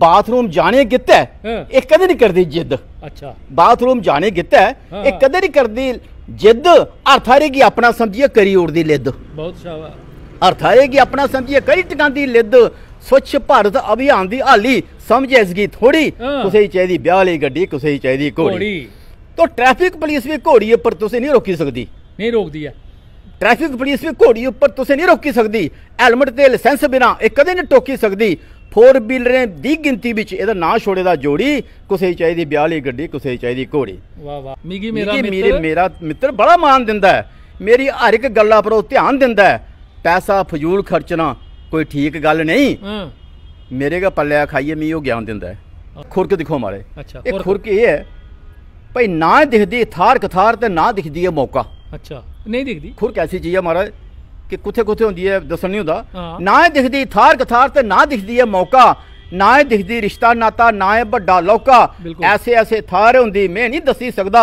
bathroom ਜਾਣੇ ਕਿੱਤਾ ਇਹ ਕਦੇ ਨਹੀਂ ਕਰਦੀ ਜਿੱਦ ਅੱਛਾ ਬਾਥਰੂਮ ਜਾਣੇ ਕਿੱਤਾ ਇਹ ਕਦੇ ਨਹੀਂ ਕਰਦੀ ਜਿੱਦ ਅਰਥਾਰੇ ਕੀ ਆਪਣਾ ਸਮਝੀਏ ਕਰੀ ਉੜਦੀ ਲਿੱਦ ਬਹੁਤ ਸ਼ਾਬਾ ਅਰਥਾਰੇ ਕੀ ਆਪਣਾ ਸਮਝੀਏ ਕਰੀ ਟਿਕਾਂਦੀ ਲਿੱਦ ਸਵੱਛ ਭਾਰਤ ਅਭਿਆਨ ਦੀ ਹਾਲੀ ਸਮਝ ਗੀ ਥੋੜੀ ਕਿਸੇ ਚਾਹੀਦੀ ਵਿਆਹ ਲਈ ਗੱਡੀ ਕਿਸੇ ਚਾਹੀਦੀ ਘੋੜੀ ਤੋ ਟ੍ਰੈਫਿਕ ਪੁਲਿਸ ਵੀ ਘੋੜੀ ਉੱਪਰ ਤੁਸੀਂ ਨਹੀਂ ਰੋਕੀ ਸਕਦੀ ਨਹੀਂ ਰੋਕਦੀ ਆ ਟ੍ਰੈਫਿਕ ਪੁਲਿਸ ਵੀ ਘੋੜੀ ਉੱਪਰ ਤੁਸੀਂ ਨਹੀਂ ਰੋਕੀ ਸਕਦੀ ਹੈਲਮਟ ਤੇ ਲਾਇਸੈਂਸ ਬਿਨਾ ਇਹ ਕਦੇ ਨਹੀਂ ਟੋਕੀ ਸਕਦੀ ਫੋਰ ਬਿਲਰੇ ਦੀ ਗਿਣਤੀ ਵਿੱਚ ਇਹਦਾ ਨਾਂ ਛੋੜੇ ਦਾ ਜੋੜੀ ਕਿਸੇ ਚਾਹੀਦੀ ਬਿਆਲੀ ਗੱਡੀ ਕਿਸੇ ਚਾਹੀਦੀ ਘੋੜੀ ਵਾਹ ਵਾਹ ਮਿਗੀ ਮੇਰਾ ਮਿੱਤਰ ਮੇਰੇ ਮੇਰਾ ਮਿੱਤਰ ਬੜਾ ਮਾਨ ਦਿੰਦਾ ਹੈ ਮੇਰੀ ਹਰ ਇੱਕ ਗੱਲਾਂ ਪਰ ਉਹ ਧਿਆਨ ਦਿੰਦਾ ਹੈ ਪੈਸਾ ਫਜ਼ੂਲ ਖਰਚਣਾ ਕੋਈ ਠੀਕ ਗੱਲ ਨਹੀਂ ਮੇਰੇ ਕਾ ਪੱਲਿਆ ਖਾਈਏ ਮੀ ਉਹ ਗਿਆਨ ਦਿੰਦਾ ਹੈ ਖੁਰਕ ਦਿਖੋ ਮਾਰੇ ਇਹ ਖੁਰਕ ਇਹ ਹੈ ਭਈ ਨਾ ਦਿਖਦੀ ਥਾਰ ਕਥਾਰ ਤੇ ਨਾ ਦਿਖਦੀ ਹੈ ਮੌਕਾ ਅੱਛਾ ਨਹੀਂ ਦਿਖਦੀ ਖੁਰਕ ਐਸੀ ਚੀਜ਼ ਹੈ ਮਹਾਰਾਜ ਕਿ ਕਿੱਥੇ ਕਿੱਥੇ ਹੁੰਦੀ ਹੈ ਦੱਸਣ ਨਹੀਂ ਹੁੰਦਾ ਨਾ ਇਹ ਦਿਖਦੀ ਥਾਰ ਕਥਾਰ ਤੇ ਨਾ ਦਿਖਦੀ ਹੈ ਮੌਕਾ ਨਾ ਇਹ ਦਿਖਦੀ ਰਿਸ਼ਤਾ ਨਾਤਾ ਨਾ ਇਹ ਵੱਡਾ ਲੋਕਾ ਐਸੇ ਐਸੇ ਥਾਰ ਹੁੰਦੀ ਮੈਂ ਨਹੀਂ ਦੱਸੀ ਸਕਦਾ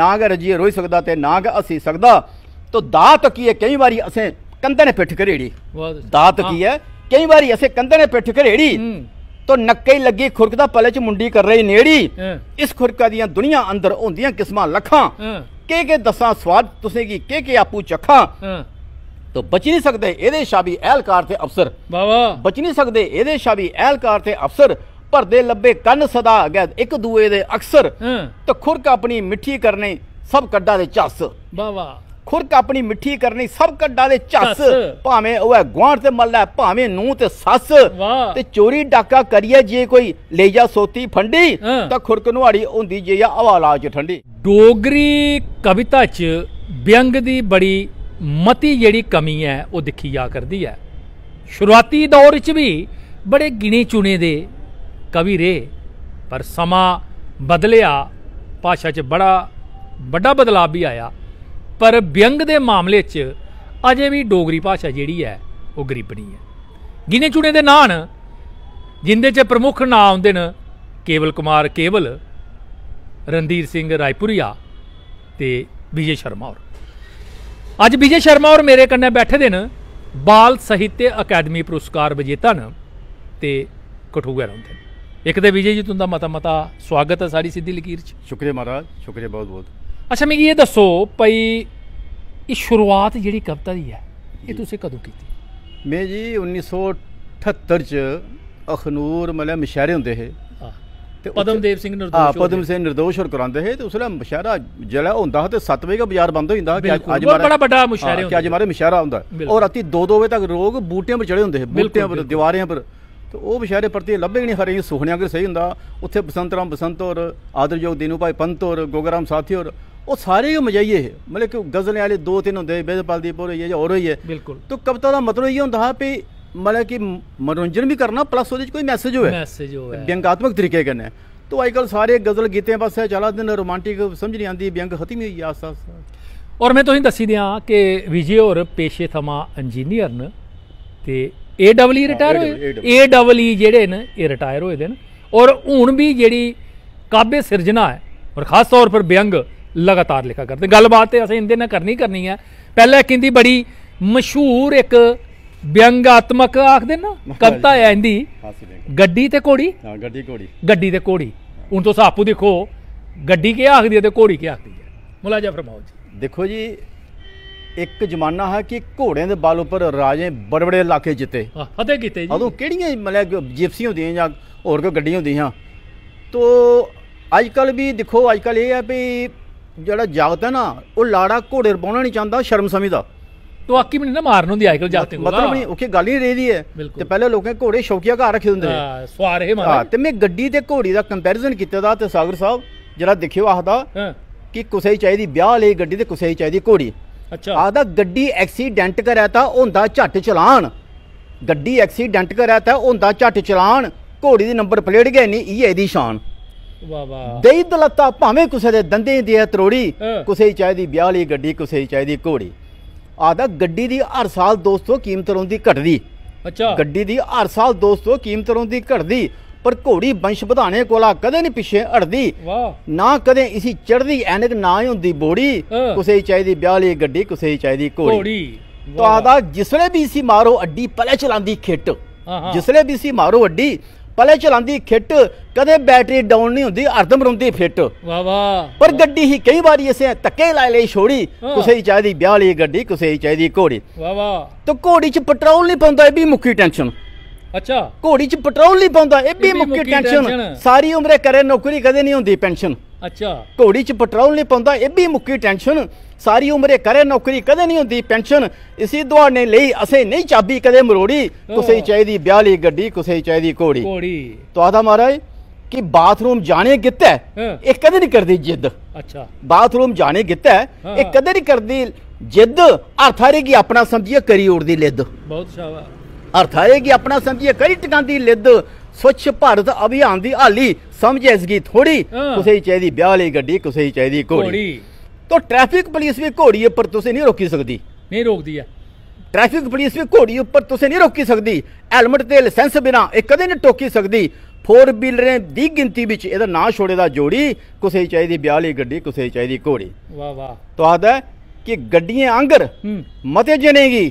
ਨਾ ਗ ਰਜੀ ਰੋਈ ਸਕਦਾ ਤੇ ਨਾ ਗ ਅਸੀਂ ਸਕਦਾ ਤੋ ਦਾਤ ਕੀ ਹੈ ਕਈ ਵਾਰੀ ਅਸੇ ਕੰਧੇ ਨੇ ਪਿੱਠ ਘਰੇੜੀ ਦਾਤ ਕੀ ਹੈ ਕਈ ਵਾਰੀ ਅਸੇ ਕੰਧੇ ਨੇ ਪਿੱਠ ਘਰੇੜੀ ਤੋ ਨੱਕੇ ਹੀ ਲੱਗੀ ਖੁਰਕ ਦਾ ਪਲੇ ਚ ਮੁੰਡੀ ਕਰ ਰਹੀ ਨੇੜੀ ਇਸ ਖੁਰਕਾ ਦੀਆਂ ਦੁਨੀਆ ਅੰਦਰ ਹੁੰਦੀਆਂ ਕਿਸਮਾਂ ਲੱਖਾਂ ਕੇ ਕੇ ਦਸਾਂ ਸਵਾਦ ਤੁਸੀਂ ਕੀ ਕੇ ਕੇ ਆਪੂ ਚੱਖਾਂ ਤੋ ਬਚ ਨਹੀਂ ਸਕਦੇ ਇਹਦੇ ਸ਼ਾਬੀ ਅਹਿਲਕਾਰ ਤੇ ਅਫਸਰ ਵਾਵਾ ਬਚ ਨਹੀਂ ਸਕਦੇ ਇਹਦੇ ਸ਼ਾਬੀ ਅਹਿਲਕਾਰ ਤੇ ਅਫਸਰ ਭਰਦੇ ਲੱਬੇ ਕੰਨ ਸਦਾ ਗੈਦ ਇੱਕ ਦੂਏ ਦੇ ਅਕਸਰ ਤੇ ਖੁਰਕ ਆਪਣੀ ਮਿੱਠੀ ਕਰਨੇ ਸਭ ਕੱਡਾ ਦੇ ਝੱਸ ਵਾਵਾ ਖੁਰਕ ਆਪਣੀ ਮਿੱਠੀ ਕਰਨੀ ਸਭ ਕੱਡਾ ਦੇ ਚਸ ਭਾਵੇਂ ਉਹ ਹੈ ਗਵਾਂਢ ਤੇ ਮੱਲਾ ਭਾਵੇਂ ਨੂੰ ਤੇ ਸੱਸ ਤੇ ਚੋਰੀ ਡਾਕਾ ਕਰੀਏ ਜੇ ਕੋਈ ਲੈ ਜਾ ਸੋਤੀ ਫੰਡੀ ਤਾਂ ਖੁਰਕ ਨੁਹਾੜੀ ਹੁੰਦੀ ਜੇ ਆ ਹਵਾਲਾ ਚ ਠੰਡੀ ਡੋਗਰੀ ਕਵਿਤਾ ਚ ਵਿਅੰਗ ਦੀ ਬੜੀ ਮਤੀ ਜਿਹੜੀ ਕਮੀ ਹੈ ਉਹ ਦਿਖੀ ਜਾ ਕਰਦੀ ਹੈ ਸ਼ੁਰੂਆਤੀ ਦੌਰ ਵਿੱਚ ਵੀ ਬੜੇ ਗਿਣੇ ਚੁਣੇ ਦੇ ਕਵੀ ਰਹੇ ਪਰ ਸਮਾਂ ਬਦਲਿਆ ਭਾਸ਼ਾ 'ਚ ਬੜਾ ਵੱਡਾ ਬਦਲਾਅ ਵੀ ਆਇਆ ਪਰ ਵਿਅੰਗ ਦੇ ਮਾਮਲੇ 'ਚ ਅਜੇ ਵੀ ਡੋਗਰੀ ਭਾਸ਼ਾ ਜਿਹੜੀ ਹੈ ਉਹ ਗਰੀਬਣੀ ਹੈ ਗਿਨੇ ਚੁਣੇ ਦੇ ਨਾਂ ਜਿੰਦੇ 'ਚ ਪ੍ਰਮੁੱਖ ਨਾਂ ਆਉਂਦੇ ਨੇ ਕੇਵਲ ਕੁਮਾਰ ਕੇਵਲ ਰਣਦੀਰ ਸਿੰਘ ਰਾਇਪੁਰੀਆ ਤੇ ਵਿਜੇ ਸ਼ਰਮਾ ਹੋਰ ਅੱਜ ਵਿਜੇ ਸ਼ਰਮਾ ਔਰ ਮੇਰੇ ਕੰਨੇ ਬੈਠੇ ਦੇ ਨੇ ਬਾਲ ਸਾਹਿਤਯ ਅਕੈਡਮੀ ਪੁਰਸਕਾਰ ਵਿਜੇਤਾ ਨੇ ਤੇ ਕਠੂਆ ਰਹਿੰਦੇ ਇੱਕ ਤੇ ਵਿਜੇ ਜੀ ਤੁੰਦਾ ਮਤਾ ਮਤਾ ਸਵਾਗਤ ਹੈ ਸਾਰੀ ਸਿੱਧੀ ਲਕੀਰ ਚ ਸ਼ੁਕਰੀਆ ਮਹਾਰਾਜ ਸ਼ੁਕਰੀਆ ਬਹੁਤ ਬਹੁਤ ਅੱਛਾ ਮੈਨੂੰ ਇਹ ਦੱਸੋ ਭਈ ਇਹ ਸ਼ੁਰੂਆਤ ਜਿਹੜੀ ਕਵਿਤਾ ਦੀ ਹੈ ਇਹ ਤੁਸੀਂ ਕਦੋਂ ਕੀਤੀ ਮੈਂ ਜੀ 1978 ਚ ਅਖਨੂਰ ਮਲੇ ਮਸ਼ਹਰੇ ਹੁੰਦੇ ਹੈ ਤੇ ਪਦਮਦੇਵ ਸਿੰਘ ਨਿਰਦੋਸ਼ ਹਾਂ ਪਦਮ ਸਿੰਘ ਨਿਰਦੋਸ਼ ਹੋਰ ਕਰਾਉਂਦੇ ਹੈ ਤੇ ਉਸ ਵੇਲੇ ਮਸ਼ਹਰਾ ਜਿਹੜਾ ਹੁੰਦਾ ਤੇ 7 ਵਜੇ ਦਾ ਬਾਜ਼ਾਰ ਬੰਦ ਹੋ ਜਾਂਦਾ ਕਿ ਅੱਜ ਮਾਰੇ ਬੜਾ ਵੱਡਾ ਮਸ਼ਹਰਾ ਹੁੰਦਾ ਕਿ ਅੱਜ ਮਾਰੇ ਮਸ਼ਹਰਾ ਹੁੰਦਾ ਔਰ ਰਾਤੀ 2-2 ਵਜੇ ਤੱਕ ਰੋਗ ਬੂਟਿਆਂ ਪਰ ਚੜੇ ਹੁੰਦੇ ਹੈ ਬੂਟਿਆਂ ਪਰ ਦੀਵਾਰਿਆਂ ਪਰ ਤੇ ਉਹ ਵਿਸ਼ਾਰੇ ਪ੍ਰਤੀ ਲੱਭੇ ਨਹੀਂ ਹਰੇ ਸੁਖਣਿਆ ਕਿ ਸਹੀ ਹੁੰਦਾ ਉੱਥੇ ਬਸੰਤ ਰਾਮ ਬਸੰਤ ਔਰ ਆਦਰਯੋਗ ਦੀਨੂ ਭਾਈ ਪੰਤ ਔਰ ਗੋਗਰਾਮ ਸਾਥੀ ਔਰ ਉਹ ਸਾਰੇ ਮਜਾਈਏ ਮਤਲਬ ਕਿ ਗਜ਼ਲਿਆਂ ਵਾਲੇ ਦੋ ਤਿੰਨ ਹੁੰਦੇ ਬੇਦਪਾਲ ਦੀ ਪੋਰੇ ਇਹ ਹੋਰ ਹੋਈ ਹੈ ਬਿਲਕੁਲ ਤਾਂ ਕਵਤਾ ਦਾ ਮਤਲਬ ਇਹ ਹੁੰਦਾ ਹੈ ਕਿ ਮਤਲਬ ਕਿ ਮਨੋਰੰਜਨ ਵੀ ਕਰਨਾ ਪਲੱਸ ਉਹਦੇ ਚ ਕੋਈ ਮੈਸੇਜ ਹੋਵੇ ਮੈਸੇਜ ਹੋਵੇ ਵਿਅੰਗਾਤਮਕ ਤਰੀਕੇ ਕਰਨਾ ਤੋ ਅੱਜਕੱਲ ਸਾਰੇ ਗਜ਼ਲ ਗੀਤੇ ਪਾਸੇ ਚਲਾ ਦਿਨ ਰੋਮਾਂਟਿਕ ਸਮਝ ਨਹੀਂ ਆਂਦੀ ਵਿਅੰਗ ਖਤਮ ਹੀ ਹੋਈ ਆਸ ਆਸ ਔਰ ਮੈਂ ਤੁਹਾਨੂੰ ਦੱਸੀ ਦਿਆਂ ਕਿ ਵਿਜੇ ਹੋਰ ਪੇਸ਼ੇ ਥਮਾ ਇੰਜੀਨੀਅਰ ਨ ਤੇ ਏ ਡਬਲ ਈ ਰਿਟਾਇਰ ਹੋਏ ਏ ਡਬਲ ਈ ਜਿਹੜੇ ਨੇ ਇਹ ਰਿਟਾਇਰ ਹੋਏ ਦੇ ਔਰ ਹੁਣ ਵੀ ਜਿਹੜੀ ਕਾਬੇ ਸਿਰਜਣਾ ਹੈ ਔਰ ਖਾਸ ਤੌਰ ਪਰ ਵਿਅੰਗ ਲਗਾਤਾਰ ਲਿਖਾ ਕਰਦੇ ਗੱਲਬਾਤ ਤੇ ਅਸੀਂ ਇਹਦੇ ਨਾਲ ਕਰਨੀ ਕਰਨੀ ਹੈ ਪਹਿਲਾਂ ਕਿੰਦੀ ਬੜੀ ਮਸ਼ਹੂਰ ਇੱਕ ਵਿਅੰਗਾਤਮਕ ਆਖਦੇ ਨਾ ਕਵਤਾ ਹੈ ਇੰਦੀ ਗੱਡੀ ਤੇ ਘੋੜੀ ਹਾਂ ਗੱਡੀ ਘੋੜੀ ਗੱਡੀ ਤੇ ਘੋੜੀ ਹੁਣ ਤੋਂ ਸਾਪੂ ਦੇਖੋ ਗੱਡੀ ਕੀ ਆਖਦੀ ਹੈ ਤੇ ਘੋੜੀ ਕੀ ਆਖਦੀ ਹੈ ਮੁਲਾਜ਼ਾ ਫਰਮਾਓ ਜੀ ਦੇਖੋ ਜੀ ਇੱਕ ਜ਼ਮਾਨਾ ਹੈ ਕਿ ਘੋੜਿਆਂ ਦੇ ਬਲ ਉੱਪਰ ਰਾਜੇ ਬੜੇ ਬੜੇ ਇਲਾਕੇ ਜਿੱਤੇ ਹਾਂ ਫਤਿਹ ਕੀਤੇ ਜੀ ਉਦੋਂ ਕਿਹੜੀਆਂ ਮਲੇ ਜਿਪਸੀ ਹੁੰਦੀਆਂ ਜਾਂ ਹੋਰ ਕੋਈ ਗੱਡੀਆਂ ਹੁੰਦੀਆਂ ਤੋ ਅੱਜ ਕੱਲ ਵੀ ਦੇਖੋ ਅੱਜ ਕੱਲ ਇਹ ਹੈ ਵੀ ਜਿਹੜਾ ਜਾਗਤ ਹੈ ਨਾ ਉਹ ਲਾੜਾ ਘੋੜੇ ਰਪਾਉਣਾ ਨਹੀਂ ਚਾਹੁੰਦਾ ਸ਼ਰਮ ਸਮਝਦਾ ਤੋ ਆਕੀ में ਨਾ ਮਾਰਨ ਹੁੰਦੀ ਆਇਕਲ ਜਾਤੇ ਕੋਲ ਮਤਲਬ ਨਹੀਂ ਓਕੇ ਗੱਲ ਹੀ ਰਹੀ ਦੀ ਹੈ ਤੇ ਪਹਿਲੇ ਲੋਕਾਂ ਘੋੜੇ ਸ਼ੌਕੀਆ ਘਰ ਰੱਖੇ ਹੁੰਦੇ ਨੇ ਹਾਂ ਸਵਾਰ ਇਹ ਮਾਰ ਹਾਂ ਤੇ ਮੈਂ ਗੱਡੀ ਤੇ ਘੋੜੀ ਦਾ ਕੰਪੈਰੀਜ਼ਨ ਕੀਤਾ ਦਾ ਤੇ ਸਾਗਰ ਸਾਹਿਬ ਜਿਹੜਾ ਦੇਖਿਓ ਆਖਦਾ ਕਿ ਕੁਸੇ ਚਾਹੀਦੀ ਵਿਆਹ ਲਈ ਗੱਡੀ ਤੇ ਕੁਸੇ ਚਾਹੀਦੀ ਘੋੜੀ ਅੱਛਾ ਆਦਾ ਗੱਡੀ ਐਕਸੀਡੈਂਟ ਕਰਿਆ ਤਾਂ ਹੁੰਦਾ ਝੱਟ ਚਲਾਣ ਗੱਡੀ ਐਕਸੀਡੈਂਟ ਕਰਿਆ ਤਾਂ ਹੁੰਦਾ ਝੱਟ ਚਲਾਣ ਘੋੜੀ ਦੀ ਨੰਬਰ ਪਲੇਟ ਗਿਆ ਨਹੀਂ ਇਹ ਇਹਦੀ ਸ਼ਾਨ ਵਾ ਵਾ ਦੇਈ ਦਲਤਾ ਭਾਵੇਂ ਕਿਸੇ ਦੇ ਦੰਦੇ ਦੀ ਹੈ ਤਰੋੜੀ ਕੁਸੇ ਚਾਹੀਦੀ ਵਿਆਹ ਲਈ ਗੱਡੀ ਕੁਸੇ ਚਾਹੀਦੀ ਘੋੜੀ ਆਦਾ ਗੱਡੀ ਦੀ ਹਰ ਸਾਲ ਦੋਸਤੋ ਕੀਮਤ ਰੋਂਦੀ ਘਟਦੀ ਅੱਛਾ ਗੱਡੀ ਦੀ ਹਰ ਸਾਲ ਦੋਸਤੋ ਕੀਮਤ ਰੋਂਦੀ ਘਟਦੀ ਪਰ ਘੋੜੀ ਬੰਸ਼ ਵਧਾਣੇ ਕੋਲਾ ਕਦੇ ਨਹੀਂ ਪਿੱਛੇ ਅੜਦੀ ਵਾਹ ਨਾ ਕਦੇ ਇਸੀ ਚੜਦੀ ਐਨਕ ਨਾ ਹੀ ਹੁੰਦੀ ਬੋੜੀ ਕਿਸੇ ਚਾਹੀਦੀ ਵਿਆਹਲੀ ਗੱਡੀ ਕਿਸੇ ਚਾਹੀਦੀ ਘੋੜੀ ਤਾਂ ਆਦਾ ਜਿਸਲੇ ਵੀ ਸੀ ਮਾਰੋ ਅੱਡੀ ਪਲੇ ਚਲਾਂਦੀ ਖਿੱਟ ਜਿਸਲੇ ਵੀ ਸੀ ਮਾਰੋ ਅੱਡੀ ਪਲੇ ਚਲਾਉਂਦੀ ਖਿੱਟ ਕਦੇ ਬੈਟਰੀ ਡਾਊਨ ਨਹੀਂ ਹੁੰਦੀ ਅਰਦਮ ਰੁੰਦੀ ਫਿੱਟ ਵਾ ਵਾ ਪਰ ਗੱਡੀ ਹੀ ਕਈ ਵਾਰੀ ਅਸੀਂ ਤੱਕੇ ਲਾ ਲਈ ਛੋੜੀ ਕਿਸੇ ਹੀ ਚਾਹੀਦੀ ਵਿਆਹ ਲਈ ਗੱਡੀ ਕਿਸੇ ਹੀ ਚਾਹੀਦੀ ਘੋੜੀ ਵਾ ਵਾ ਤੋ ਘੋੜੀ 'ਚ ਪੈਟਰੋਲ ਨਹੀਂ ਪਾਉਂਦਾ ਇਹ ਵੀ ਮੁੱਕੀ ਟੈਨਸ਼ਨ ਅੱਛਾ ਘੋੜੀ 'ਚ ਪੈਟਰੋਲ ਨਹੀਂ ਪਾਉਂਦਾ ਇਹ ਵੀ ਮੁੱਕੀ ਟੈਨਸ਼ਨ ਸਾਰੀ ਉਮਰੇ ਕਰੇ ਨੌਕਰੀ ਕਦੇ ਨਹੀਂ ਹੁੰਦੀ ਪੈਨਸ਼ਨ ਅੱਛਾ ਘੋੜੀ 'ਚ ਪੈਟਰੋਲ ਨਹੀਂ ਪਾਉਂਦਾ ਇਹ ਵੀ ਮੁੱਕੀ ਟੈਨਸ਼ਨ ਸਾਰੀ ਉਮਰੇ ਕਰੇ ਨੌਕਰੀ ਕਦੇ ਨਹੀਂ ਹੁੰਦੀ ਪੈਨਸ਼ਨ ਇਸੇ ਨੇ ਲਈ ਅਸੇ ਨਹੀਂ ਚਾਬੀ ਕਦੇ ਮਰੋੜੀ ਕਿਸੇ ਚਾਹੀਦੀ ਬਿਆਲੀ ਗੱਡੀ ਕਿਸੇ ਚਾਹੀਦੀ ਕੋੜੀ ਤੋ ਆਦਾ ਮਹਾਰਾਜ ਕਿ ਬਾਥਰੂਮ ਜਾਣੇ ਕਿੱਤਾ ਇਹ ਕਦੇ ਨਹੀਂ ਕਰਦੀ ਜਿੱਦ ਅੱਛਾ ਬਾਥਰੂਮ ਜਾਣੇ ਕਿੱਤਾ ਇਹ ਕਦੇ ਨਹੀਂ ਕਰਦੀ ਜਿੱਦ ਅਰਥਾਰੇ ਕੀ ਆਪਣਾ ਸਮਝੀਏ ਕਰੀ ਉੜਦੀ ਲਿੱਦ ਬਹੁਤ ਸ਼ਾਬਾਸ਼ ਅਰਥਾਰੇ ਕੀ ਆਪਣਾ ਸਮਝੀਏ ਕਰੀ ਟਿਕਾਂਦੀ ਲਿੱਦ ਸਵੱਛ ਭਾਰਤ ਅਭਿਆਨ ਦੀ ਹਾਲੀ ਸਮਝ ਐਸਗੀ ਥੋੜੀ ਕਿਸੇ ਚਾਹੀਦੀ ਵਿਆਹ ਲਈ ਗੱਡੀ ਕਿਸੇ ਚਾਹੀਦੀ ਕੋੜੀ ਤਾਂ ਟ੍ਰੈਫਿਕ ਪੁਲਿਸ ਵੀ ਘੋੜੀ ਉੱਪਰ ਤੁਸੀਂ ਨਹੀਂ ਰੋਕੀ ਸਕਦੀ ਨਹੀਂ ਰੋਕਦੀ ਆ ਟ੍ਰੈਫਿਕ ਪੁਲਿਸ ਵੀ ਘੋੜੀ ਉੱਪਰ ਤੁਸੀਂ ਨਹੀਂ ਰੋਕੀ ਸਕਦੀ ਹੈਲਮਟ ਤੇ ਲਾਇਸੈਂਸ ਬਿਨਾ ਇਹ ਕਦੇ ਨਹੀਂ ਟੋਕੀ ਸਕਦੀ ਫੋਰ ਵੀਲਰਾਂ ਦੀ ਗਿਣਤੀ ਵਿੱਚ ਇਹਦਾ ਨਾਂ ਛੋੜੇ ਦਾ ਜੋੜੀ ਕਿਸੇ ਚਾਹੀਦੀ ਬਿਆਲੀ ਗੱਡੀ ਕਿਸੇ ਚਾਹੀਦੀ ਘੋੜੀ ਵਾਹ ਵਾਹ ਤੁਹਾਡਾ ਕਿ ਗੱਡੀਆਂ ਅੰਗਰ ਮਤੇ ਜਨੇਗੀ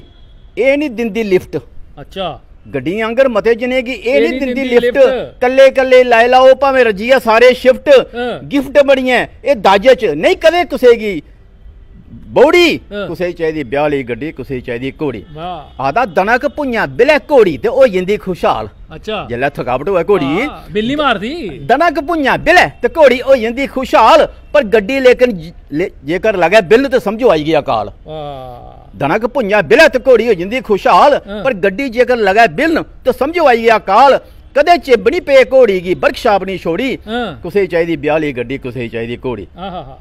ਇਹ ਨਹੀਂ ਦਿੰਦੀ ਲਿਫਟ ਅੱਛਾ ਗੱਡੀਆਂ ਅੰਗਰ ਮਤੇ ਜਨੇਗੀ ਇਹ ਨਹੀਂ ਦਿੰਦੀ ਲਿਫਟ ਕੱਲੇ ਕੱਲੇ ਲੈ ਲਾਓ ਭਾਵੇਂ ਰਜੀਆ ਸਾਰੇ ਸ਼ਿਫਟ ਗਿਫਟ ਬੜੀਆਂ ਇਹ ਦਾਜੇ ਚ ਨਹੀਂ ਕਦੇ ਕੁਸੇਗੀ ਬੋੜੀ ਕੁਸੇ ਚਾਹੀਦੀ ਵਿਆਹ ਲਈ ਗੱਡੀ ਕੁਸੇ ਚਾਹੀਦੀ ਘੋੜੀ ਆਦਾ ਦਣਕ ਪੁੰਨਾ ਬਿਲੇ ਘੋੜੀ ਤੇ ਉਹ ਜਿੰਦੀ ਖੁਸ਼ਹਾਲ ਅੱਛਾ ਜਿੱਲੇ ਥਕਾਵਟ ਹੋਏ ਘੋੜੀ ਬਿੱਲੀ ਮਾਰਦੀ ਦਣਕ ਪੁੰਨਾ ਬਿਲੇ ਤੇ ਘੋੜੀ ਉਹ ਜਿੰਦੀ ਖੁਸ਼ਹਾਲ ਪਰ ਗੱਡੀ ਲੇਕਿਨ ਜੇਕਰ ਲਗਾ ਬਿੱਲ ਤੇ ਸਮਝੋ ਆਈ ਗਿਆ ਕਾਲ ਵਾਹ ਦਣਕ ਭੁੰਜਾ ਬਿਲਾ ਤੇ ਘੋੜੀ ਹੋ ਜਿੰਦੀ ਖੁਸ਼ਹਾਲ ਪਰ ਗੱਡੀ ਜੇਕਰ ਲਗਾ ਬਿਲਨ ਤੇ ਸਮਝੋ ਆਈ ਗਿਆ ਕਾਲ ਕਦੇ ਚਿਬ ਨਹੀਂ ਪੇ ਘੋੜੀ ਕੀ ਵਰਕਸ਼ਾਪ ਨਹੀਂ ਛੋੜੀ ਕਿਸੇ ਚਾਹੀਦੀ ਬਿਆਲੀ ਗੱਡੀ ਕਿਸੇ ਚਾਹੀਦੀ ਘੋੜੀ ਆਹਾਹਾ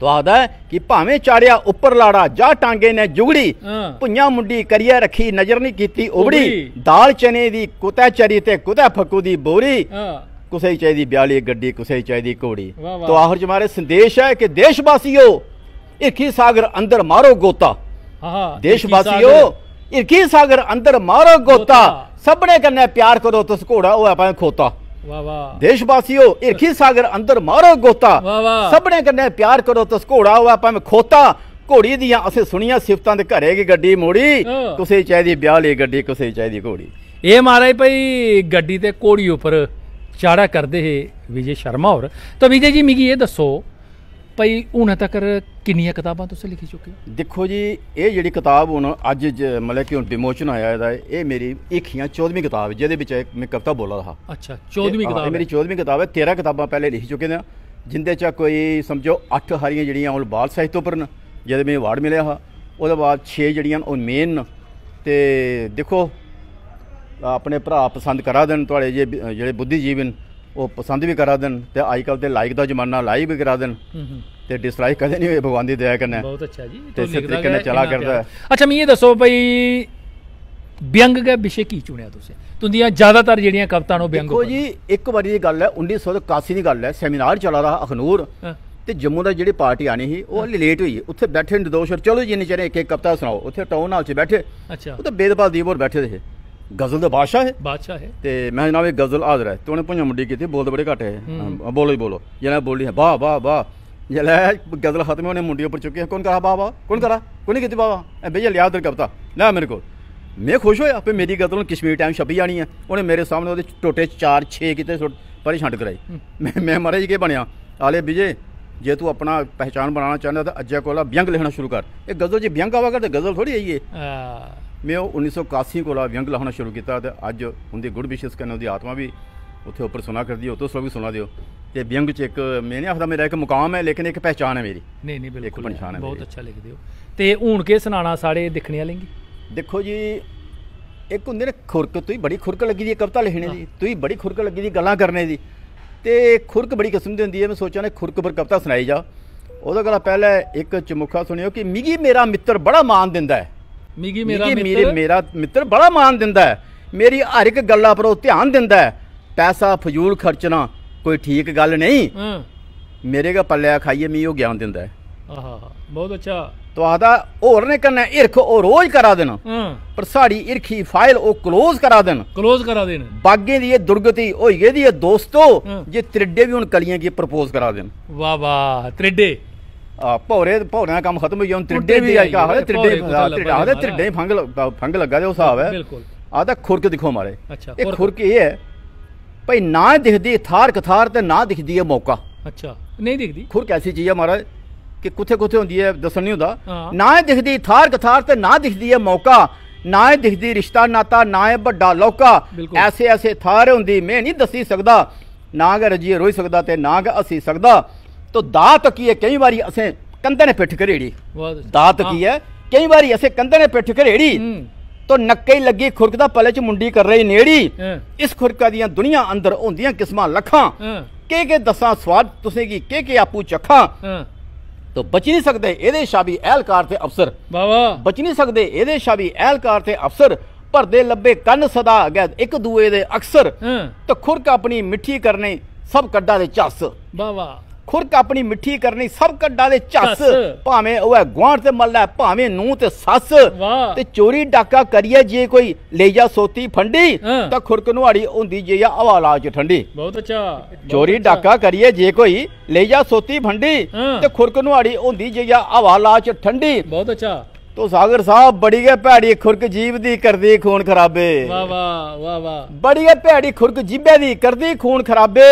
ਤੋ ਆਦਾ ਕਿ ਭਾਵੇਂ ਚਾੜਿਆ ਉੱਪਰ ਲਾੜਾ ਜਾ ਟਾਂਗੇ ਨੇ ਜੁਗੜੀ ਭੁੰਨਾ ਮੁੰਡੀ ਕਰੀਆ ਰੱਖੀ ਨਜ਼ਰ ਨਹੀਂ ਕੀਤੀ ਉਬੜੀ ਦਾਲ ਚਨੇ ਦੀ ਕੁਤੇ ਚਰੀ ਤੇ ਕੁਤੇ ਫੱਕੂ ਦੀ ਬੋਰੀ ਕਿਸੇ ਚਾਹੀਦੀ ਬਿਆਲੀ ਗੱਡੀ ਕਿਸੇ ਚਾਹੀਦੀ ਘੋੜੀ ਤੋ ਆਖਰ ਚ ਮਾਰੇ ਸੰਦੇਸ਼ ਹੈ ਕਿ ਦੇਸ਼ਵਾਸੀਓ ਹੀ ਸਾਗਰ ਅੰਦਰ ਮਾਰੋ ਗੋਤਾ ਦੇਸ਼ਵਾਸੀਓ ਇਰਕੀ ਸਾਗਰ ਅੰਦਰ ਮਾਰੋ ਗੋਤਾ ਸਭਨੇ ਕੰਨੇ ਪਿਆਰ ਕਰੋ ਤੁਸ ਘੋੜਾ ਹੋਇਆ ਪਾ ਖੋਤਾ ਵਾ ਵਾ ਦੇਸ਼ਵਾਸੀਓ ਇਰਖੀ ਸਾਗਰ ਅੰਦਰ ਮਾਰੋ ਗੋਤਾ ਸਭਨੇ ਕੰਨੇ ਪਿਆਰ ਕਰੋ ਤਸ ਘੋੜਾ ਹੋਇਆ ਪਾਏ ਖੋਤਾ ਘੋੜੀ ਦੀਆਂ ਅਸੀਂ ਸੁਣੀਆਂ ਸਿਫਤਾਂ ਦੇ ਘਰੇ ਕੀ ਗੱਡੀ ਮੋੜੀ ਕਿਸੇ ਚਾਹੀਦੀ ਵਿਆਹ ਲਈ ਗੱਡੀ ਕਿਸੇ ਚਾਹੀਦੀ ਘੋੜੀ ਇਹ ਮਹਾਰਾਜ ਭਾਈ ਗੱਡੀ ਤੇ ਕੋੜੀ ਉੱਪਰ ਚਾੜਾ ਕਰਦੇ ਹੈ ਵਿਜੇ ਸ਼ਰਮਾ ਹੋਰ ਤਾਂ ਵਿਜੇ ਜੀ ਮਿਗੀ ਇਹ ਦੱਸੋ ਭਾਈ ਹੁਣ ਤੱਕ ਕਿੰਨੀਆਂ ਕਿਤਾਬਾਂ ਤੁਸੀਂ ਲਿਖੀ ਚੁੱਕੇ ਹੋ ਦੇਖੋ ਜੀ ਇਹ ਜਿਹੜੀ ਕਿਤਾਬ ਹੁਣ ਅੱਜ ਮਤਲਬ ਕਿ ਹੁਣ ਡਿਮੋਸ਼ਨ ਆਇਆ ਇਹਦਾ ਇਹ ਮੇਰੀ ਇੱਕੀਆਂ 14ਵੀਂ ਕਿਤਾਬ ਜਿਹਦੇ ਵਿੱਚ ਮੈਂ ਕਵਿਤਾ ਬੋਲਾ ਰਹਾ ਅੱਛਾ 14ਵੀਂ ਕਿਤਾਬ ਮੇਰੀ 14ਵੀਂ ਕਿਤਾਬ ਹੈ 13 ਕਿਤਾਬਾਂ ਪਹਿਲੇ ਲਿਖ ਚੁੱਕੇ ਨੇ ਜਿੰਦੇ ਚ ਕੋਈ ਸਮਝੋ 8 ਹਾਰੀਆਂ ਜਿਹੜੀਆਂ ਉਹ ਬਾਲ ਸਾਹਿਤ ਤੋਂ ਨੇ ਜਦ ਮੈਨੂੰ ਅਵਾਰਡ ਮਿਲਿਆ ਹਾ ਉਹਦੇ ਬਾਅਦ 6 ਜਿਹੜੀਆਂ ਉਹ ਮੇਨ ਤੇ ਦੇਖੋ ਆਪਣੇ ਭਰਾ ਪਸੰਦ ਕਰਾ ਦੇਣ ਤੁਹਾਡੇ ਜਿਹੜੇ ਜਿਹੜੇ ਬੁੱਧੀਜੀਵਨ ਉਹ ਪਸੰਦ ਵੀ ਕਰਾ ਦੇਣ ਤੇ ਅੱਜ ਕੱਲ ਤੇ ਲਾਈਕ ਦਾ ਜ਼ਮਾਨਾ ਲਾਈਕ ਵੀ ਕਰਾ ਦੇਣ ਤੇ ਡਿਸਲਾਈਕ ਕਦੇ ਨਹੀਂ ਹੋਏ ਭਗਵਾਨ ਦੀ ਦਇਆ ਕਰਨਾ ਬਹੁਤ ਅੱਛਾ ਜੀ ਤੇ ਇਸੇ ਤਰੀਕੇ ਨਾਲ ਚਲਾ ਕਰਦਾ ਅੱਛਾ ਮੈਂ ਇਹ ਦੱਸੋ ਭਈ ਵਿਅੰਗ ਦੇ ਵਿਸ਼ੇ ਕੀ ਚੁਣਿਆ ਤੁਸੀਂ ਤੁੰਦੀਆਂ ਜ਼ਿਆਦਾਤਰ ਜਿਹੜੀਆਂ ਕਵਤਾਂ ਨੂੰ ਵਿਅੰਗ ਦੇਖੋ ਜੀ ਇੱਕ ਵਾਰੀ ਦੀ ਗੱਲ ਹੈ 1981 ਦੀ ਗੱਲ ਹੈ ਸੈਮੀਨਾਰ ਚੱਲ ਰਿਹਾ ਅਖਨੂਰ ਤੇ ਜੰਮੂ ਦਾ ਜਿਹੜੀ ਪਾਰਟੀ ਆਣੀ ਸੀ ਉਹ ਹਲੇ ਲੇਟ ਹੋਈ ਉੱਥੇ ਬੈਠੇ ਨਿਦੋਸ਼ਰ ਚਲੋ ਜੀ ਚਿਰ ਇੱਕ ਇੱਕ ਕਵਤਾ ਸੁਣਾਓ ਉੱਥੇ ਟਾਊਨ ਹਾਲ 'ਚ ਬੈਠੇ ਅੱਛਾ ਉਹ ਤਾਂ ਬੇਦਪਾਲ ਦੀਪ ਹੋਰ ਬੈਠੇ ਦੇ ਗਜ਼ਲ ਦਾ ਬਾਦਸ਼ਾਹ ਹੈ ਬਾਦਸ਼ਾਹ ਹੈ ਤੇ ਮੈਂ ਜਨਾਬ ਇਹ ਗਜ਼ਲ ਆਦਰ ਹੈ ਤੇ ਉਹਨੇ ਪੁੰਜਾ ਮੁੰਡੀ ਕੀਤੀ ਬੋਲਦੇ ਬੜੇ ਘੱਟ ਹੈ ਬੋਲੋ ਹੀ ਬੋਲੋ ਜਿਹੜਾ ਬੋਲੀ ਹੈ ਵਾਹ ਵਾਹ ਵਾਹ ਜਲਾ ਗਜ਼ਲ ਖਤਮ ਹੋਣੇ ਮੁੰਡੀ ਉੱਪਰ ਚੁੱਕੀ ਹੈ ਕੌਣ ਕਰਾ ਬਾਬਾ ਕੌਣ ਕਰਾ ਕੋਈ ਨਹੀਂ ਕੀਤੀ ਬਾਬਾ ਐ ਬਈ ਲਿਆ ਉਧਰ ਕਵਤਾ ਲੈ ਮੇਰੇ ਕੋਲ ਮੈਂ ਖੁਸ਼ ਹੋਇਆ ਫੇ ਮੇਰੀ ਗਜ਼ਲ ਨੂੰ ਕਸ਼ਮੀਰ ਟਾਈਮ ਛੱਪੀ ਜਾਣੀ ਹੈ ਉਹਨੇ ਮੇਰੇ ਸਾਹਮਣੇ ਉਹਦੇ ਟੋਟੇ 4 6 ਕਿਤੇ ਪਰੇ ਛੰਡ ਕਰਾਈ ਮੈਂ ਮੈਂ ਮਹਾਰਾਜ ਕੇ ਬਣਿਆ ਆਲੇ ਵਿਜੇ ਜੇ ਤੂੰ ਆਪਣਾ ਪਹਿਚਾਨ ਬਣਾਉਣਾ ਚਾਹੁੰਦਾ ਤਾਂ ਅੱਜੇ ਕੋਲਾ ਵਿਅੰਗ ਲਿਖਣਾ ਸ਼ੁਰੂ ਕਰ ਇਹ ਗਜ਼ਲ ਜੀ ਵਿਅੰਗ ਆਵਾ ਕਰ ਤੇ ਗਜ਼ਲ ਥੋੜੀ ਆਈ ਮੈਂ ਉਹ 1981 ਕੋਲਾ ਵਿਅੰਗ ਲਾਉਣਾ ਸ਼ੁਰੂ ਕੀਤਾ ਤੇ ਅੱਜ ਉਹਦੀ ਗੁੱਡ ਵਿਸ਼ੇਸ ਕਰਨ ਉਹਦੀ ਆਤਮਾ ਵੀ ਉੱਥੇ ਉੱਪਰ ਸੁਣਾ ਕਰਦੀ ਉਹ ਤੋਂ ਸਭ ਵੀ ਸੁਣਾ ਦਿਓ ਤੇ ਵਿਅੰਗ ਚ ਇੱਕ ਮੈਂ ਨਹੀਂ ਆਖਦਾ ਮੇਰਾ ਇੱਕ ਮੁਕਾਮ ਹੈ ਲੇਕਿਨ ਇੱਕ ਪਹਿਚਾਨ ਹੈ ਮੇਰੀ ਨਹੀਂ ਨਹੀਂ ਬਿਲਕੁਲ ਪਛਾਣ ਹੈ ਬਹੁਤ ਅੱਛਾ ਲਿਖਦੇ ਹੋ ਤੇ ਹੁਣ ਕੇ ਸੁਣਾਣਾ ਸਾਰੇ ਦਿਖਣੇ ਵਾਲੇਂਗੀ ਦੇਖੋ ਜੀ ਇੱਕ ਹੁੰਦੇ ਨੇ ਖੁਰਕ ਤੁਸੀਂ ਬੜੀ ਖੁਰਕ ਲੱਗੀ ਦੀ ਕਵਿਤਾ ਲਿਖਣੇ ਦੀ ਤੁਸੀਂ ਬੜੀ ਖੁਰਕ ਲੱਗੀ ਦੀ ਗੱਲਾਂ ਕਰਨੇ ਦੀ ਤੇ ਖੁਰਕ ਬੜੀ ਕਿਸਮ ਦੀ ਹੁੰਦੀ ਹੈ ਮੈਂ ਸੋਚਿਆ ਨੇ ਖੁਰਕ ਪਰ ਕਵਿਤਾ ਸੁਣਾਈ ਜਾ ਉਹਦਾ ਗਲਾ ਪਹਿਲਾ ਇੱਕ ਚਮੁਖਾ ਸੁਣਿਓ ਕਿ ਮਿਗੀ ਮੇਰਾ ਮਿੱਤਰ ਬੜਾ ਮਾਨ ਦਿੰਦਾ ਹੈ ਮਿਗੀ ਮੇਰਾ ਮਿੱਤਰ ਮੇਰੇ ਮੇਰਾ ਮਿੱਤਰ ਬੜਾ ਮਾਨ ਦਿੰਦਾ ਹੈ ਮੇਰੀ ਹਰ ਇੱਕ ਗੱਲਾਂ ਪਰ ਉਹ ਧਿਆਨ ਦਿੰਦਾ ਹੈ ਪੈਸਾ ਫਜ਼ੂਲ ਖਰਚਣਾ ਕੋਈ ਠੀਕ ਗੱਲ ਨਹੀਂ ਮੇਰੇ ਕਾ ਪੱਲਿਆ ਖਾਈਏ ਮੀ ਉਹ ਗਿਆਨ ਦਿੰਦਾ ਹੈ ਆਹਾ ਬਹੁਤ ਅੱਛਾ ਤੁਹਾਡਾ ਹੋਰ ਨੇ ਕਰਨਾ ਇਰਖ ਉਹ ਰੋਜ਼ ਕਰਾ ਦੇਣ ਪਰ ਸਾਡੀ ਇਰਖੀ ਫਾਈਲ ਉਹ ক্লোਜ਼ ਕਰਾ ਦੇਣ ক্লোਜ਼ ਕਰਾ ਦੇਣ ਬਾਗੇ ਦੀ ਇਹ ਦੁਰਗਤੀ ਹੋਈ ਗਈ ਦੀ ਇਹ ਦੋਸਤੋ ਜੇ ਤ੍ਰਿੱਡੇ ਵੀ ਹੁਣ ਕਲੀਆਂ ਕੀ ਪ੍ਰਪੋਜ਼ ਕਰਾ ਦੇਣ ਵਾਹ ਵਾਹ ਤ੍ਰਿੱਡੇ ਭੌਰੇ ਭੌਰਿਆਂ ਦਾ ਕੰਮ ਖਤਮ ਹੋ ਗਿਆ ਹੁਣ ਤ੍ਰਿੱਡੇ ਵੀ ਆਇਆ ਹੋਇਆ ਤ੍ਰਿੱਡੇ ਤ੍ਰਿੱਡਾ ਹੋਇਆ ਤ੍ਰਿੱਡੇ ਫੰਗ ਫੰਗ ਲੱਗਾ ਦੇ ਉਹ ਹਿਸਾਬ ਹੈ ਬਿਲਕੁਲ ਆਦਾ ਖੁਰਕ ਦਿਖੋ ਮਾਰੇ ਇਹ ਖੁਰਕ ਇਹ ਹੈ ਭਈ ਨਾ ਦਿਖਦੀ ਥਾਰ ਕਥਾਰ ਤੇ ਨਾ ਦਿਖਦੀ ਹੈ ਮੌਕਾ ਅੱਛਾ ਨਹੀਂ ਦਿਖਦੀ ਖੁਰਕ ਐਸੀ ਚੀਜ਼ ਹੈ ਮਹਾਰਾਜ ਕਿ ਕੁੱਥੇ ਕੁੱਥੇ ਹੁੰਦੀ ਹੈ ਦੱਸਣ ਨਹੀਂ ਹੁੰਦਾ ਨਾ ਦਿਖਦੀ ਥਾਰ ਕਥਾਰ ਤੇ ਨਾ ਦਿਖਦੀ ਹੈ ਮੌਕਾ ਨਾ ਇਹ ਦਿਖਦੀ ਰਿਸ਼ਤਾ ਨਾਤਾ ਨਾ ਇਹ ਵੱਡਾ ਲੋਕਾ ਐਸੇ ਐਸੇ ਥਾਰ ਹੁੰਦੀ ਮੈਂ ਨਹੀਂ ਦੱਸੀ ਸਕਦਾ ਨਾ ਗਰਜੀ ਰੋਈ ਸਕਦਾ ਤੇ ਨਾ ਗ ਅਸੀਂ ਸਕਦਾ ਤੋ ਦਾਤ ਕੀ ਹੈ ਕਈ ਵਾਰੀ असें ਕੰਧੇ ਨੇ ਪਿੱਠ ਘਰੇੜੀ ਦਾਤ ਕੀ ਹੈ ਕਈ ਵਾਰੀ ਅਸੀਂ ਕੰਧੇ ਨੇ ਪਿੱਠ ਘਰੇੜੀ ਤੋ ਨੱਕੇ ਲੱਗੀ ਖੁਰਕ ਦਾ ਪਲੇ ਚ ਮੁੰਡੀ ਕਰ ਰਹੀ ਨੇੜੀ ਇਸ ਖੁਰਕਾ ਦੀਆਂ ਦੁਨੀਆ ਅੰਦਰ ਹੁੰਦੀਆਂ ਕਿਸਮਾਂ ਲੱਖਾਂ ਕੇ ਕੇ ਦਸਾਂ ਸਵਾਦ ਤੁਸੀਂ ਕੀ ਕੇ ਕੇ ਆਪੂ ਚੱਖਾਂ ਤੋ ਬਚ ਨਹੀਂ ਸਕਦੇ ਇਹਦੇ ਸ਼ਾਬੀ ਅਹਿਲਕਾਰ ਤੇ ਅਫਸਰ ਵਾਵਾ ਬਚ ਨਹੀਂ ਸਕਦੇ ਇਹਦੇ ਸ਼ਾਬੀ ਅਹਿਲਕਾਰ ਤੇ ਅਫਸਰ ਭਰਦੇ ਲੱਭੇ ਕੰਨ ਸਦਾ ਗੈ ਇੱਕ ਦੂਏ ਦੇ ਅਕਸਰ ਤੋ ਖੁਰਕ ਆਪਣੀ ਮਿੱਠੀ ਕਰਨੇ ਸਭ ਕੱਡਾ ਦੇ ਝੱਸ ਵਾਵਾ ਖੁਰਕ ਆਪਣੀ ਮਿੱਠੀ ਕਰਨੀ ਸਭ ਕੱਡਾ ਦੇ ਚੱਸ ਭਾਵੇਂ ਉਹ ਹੈ ਗਵਾਂਢ ਤੇ ਮੱਲਾ ਭਾਵੇਂ ਨੂੰ ਤੇ ਸੱਸ ਤੇ ਚੋਰੀ ਡਾਕਾ ਕਰੀਏ ਜੇ ਕੋਈ ਲੈ ਜਾ ਸੋਤੀ ਫੰਡੀ ਤਾਂ ਖੁਰਕ ਨੁਹਾੜੀ ਹੁੰਦੀ ਜੇ ਆ ਹਵਾਲਾ ਚ ਠੰਡੀ ਬਹੁਤ ਅੱਛਾ ਚੋਰੀ ਡਾਕਾ ਕਰੀਏ ਜੇ ਕੋਈ ਲੈ ਜਾ ਸੋਤੀ ਫੰਡੀ ਤੇ ਖੁਰਕ ਨੁਹਾੜੀ ਹੁੰਦੀ ਜੇ ਆ ਹਵਾਲਾ ਚ ਠੰਡੀ ਬਹੁਤ ਅੱਛਾ ਤੋ ਸਾਗਰ ਸਾਹਿਬ ਬੜੀ ਗੇ ਭੈੜੀ ਖੁਰਕ ਜੀਬ ਦੀ ਕਰਦੀ ਖੂਨ ਖਰਾਬੇ ਵਾ ਵਾ ਵਾ ਵਾ ਬੜੀ ਗੇ ਭੈੜੀ ਖੁਰਕ ਜੀਬੇ ਦੀ ਕਰਦੀ ਖੂਨ ਖਰਾਬੇ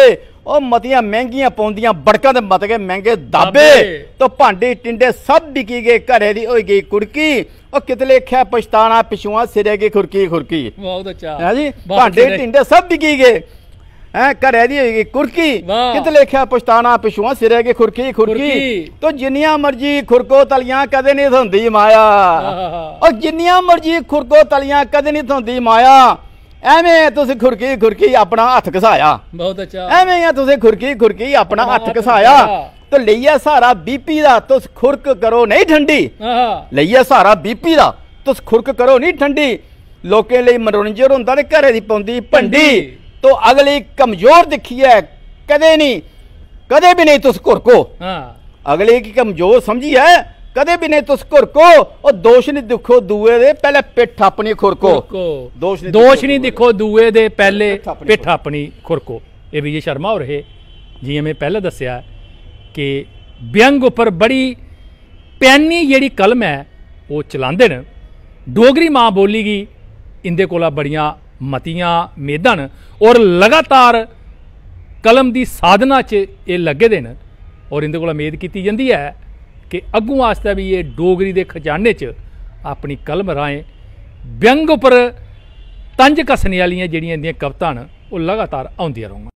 ਉਹ ਮਤੀਆਂ ਮਹਿੰਗੀਆਂ ਪੌਂਦੀਆਂ ਬੜਕਾਂ ਦੇ ਮਤ ਗਏ ਮਹਿੰਗੇ ਦਾਬੇ ਤੋ ਭਾਂਡੇ ਟਿੰਡੇ ਸਭ ਵਿਕੀ ਗਏ ਘਰੇ ਦੀ ਹੋਈ ਗਈ ਕੁੜਕੀ ਉਹ ਕਿਤਲੇ ਖਿਆ ਪਛਤਾਣਾ ਪਿਛੂਆ ਸਿਰੇ ਗਈ ਖੁਰਕੀ ਖੁਰਕੀ ਬਹੁਤ ਅੱਛਾ ਹੈ ਜੀ ਭਾਂਡੇ ਟਿੰਡੇ ਸਭ ਵਿਕੀ ਗਏ ਹੈ ਘਰੇ ਦੀ ਹੋਈ ਗਈ ਕੁੜਕੀ ਕਿਤਲੇ ਖਿਆ ਪਛਤਾਣਾ ਪਿਛੂਆ ਸਿਰੇ ਗਈ ਖੁਰਕੀ ਖੁਰਕੀ ਤੋ ਜਿੰਨੀਆਂ ਮਰਜੀ ਖੁਰਕੋ ਤਲੀਆਂ ਕਦੇ ਨਹੀਂ ਹੁੰਦੀ ਮਾਇਆ ਉਹ ਜਿੰਨੀਆਂ ਮਰਜੀ ਖੁਰਕੋ ਤਲੀਆਂ ਕਦੇ ਨਹੀਂ ਹੁੰਦੀ ਮਾਇਆ ਐਵੇਂ ਤੁਸੀਂ ਖੁਰਕੀ ਖੁਰਕੀ ਆਪਣਾ ਹੱਥ ਘਸਾਇਆ ਬਹੁਤ ਅੱਛਾ ਐਵੇਂ ਆ ਤੁਸੀਂ ਖੁਰਕੀ ਖੁਰਕੀ ਆਪਣਾ ਹੱਥ ਘਸਾਇਆ ਤੇ ਲਈਆ ਸਾਰਾ ਬੀਪੀ ਦਾ ਤੁਸ ਖੁਰਕ ਕਰੋ ਨਹੀਂ ਠੰਡੀ ਲਈਆ ਸਾਰਾ ਬੀਪੀ ਦਾ ਤੁਸ ਖੁਰਕ ਕਰੋ ਨਹੀਂ ਠੰਡੀ ਲੋਕਾਂ ਲਈ ਮਨੋਰੰਜਨ ਹੁੰਦਾ ਨੇ ਘਰੇ ਦੀ ਪੌਂਦੀ ਭੰਡੀ ਤੋਂ ਅਗਲੀ ਕਮਜ਼ੋਰ ਦਿਖੀ ਹੈ ਕਦੇ ਨਹੀਂ ਕਦੇ ਵੀ ਨਹੀਂ ਤੁਸ ਖੁਰਕੋ ਹਾਂ ਅਗਲੇ ਕੀ ਕਮਜ਼ੋਰ ਸਮਝੀ ਹੈ ਕਦੇ ਵੀ ਨਹੀਂ ਤੁਸ ਘੁਰਕੋ ਉਹ ਦੋਸ਼ ਨਹੀਂ ਦੇਖੋ ਦੂਏ ਦੇ ਪਹਿਲੇ ਪਿੱਠ ਆਪਣੀ ਖੁਰਕੋ ਦੋਸ਼ ਨਹੀਂ ਦੋਸ਼ ਨਹੀਂ ਦਿਖੋ ਦੂਏ ਦੇ ਪਹਿਲੇ ਪਿੱਠ ਆਪਣੀ ਖੁਰਕੋ ਇਹ ਵੀ ਜੇ ਸ਼ਰਮਾ ਹੋ ਰਹੇ ਜਿਵੇਂ ਮੈਂ ਪਹਿਲਾਂ ਦੱਸਿਆ ਕਿ ਵਿਅੰਗ ਉੱਪਰ ਬੜੀ ਪੈਨੀ ਜਿਹੜੀ ਕਲਮ ਹੈ ਉਹ ਚਲਾਉਂਦੇ ਨੇ ਡੋਗਰੀ ਮਾਂ ਬੋਲੀ ਗਈ ਇੰਦੇ ਕੋਲਾ ਬੜੀਆਂ ਮਤੀਆਂ ਮੇਦਨ ਔਰ ਲਗਾਤਾਰ ਕਲਮ ਦੀ ਸਾਧਨਾ 'ਚ ਇਹ ਲੱਗੇ ਦੇ ਨੇ ਔਰ ਇੰਦੇ ਕੋਲਾ ਉਮੀਦ ਕੀਤੀ ਜਾਂਦੀ ਹੈ ਕਿ ਅੱਗੂ ਆਸਤੇ ਵੀ ਇਹ ਡੋਗਰੀ ਦੇ ਖਜ਼ਾਨੇ 'ਚ ਆਪਣੀ ਕਲਮ ਰਾਏ ਵਿਅੰਗ ਉੱਪਰ ਤੰਜ ਕਸਣ ਵਾਲੀਆਂ ਜਿਹੜੀਆਂ ਇਹਦੀਆਂ ਕਵਤਾਂ ਉਹ ਲਗਾਤਾਰ ਆਉਂਦੀਆਂ ਰਹੀਆਂ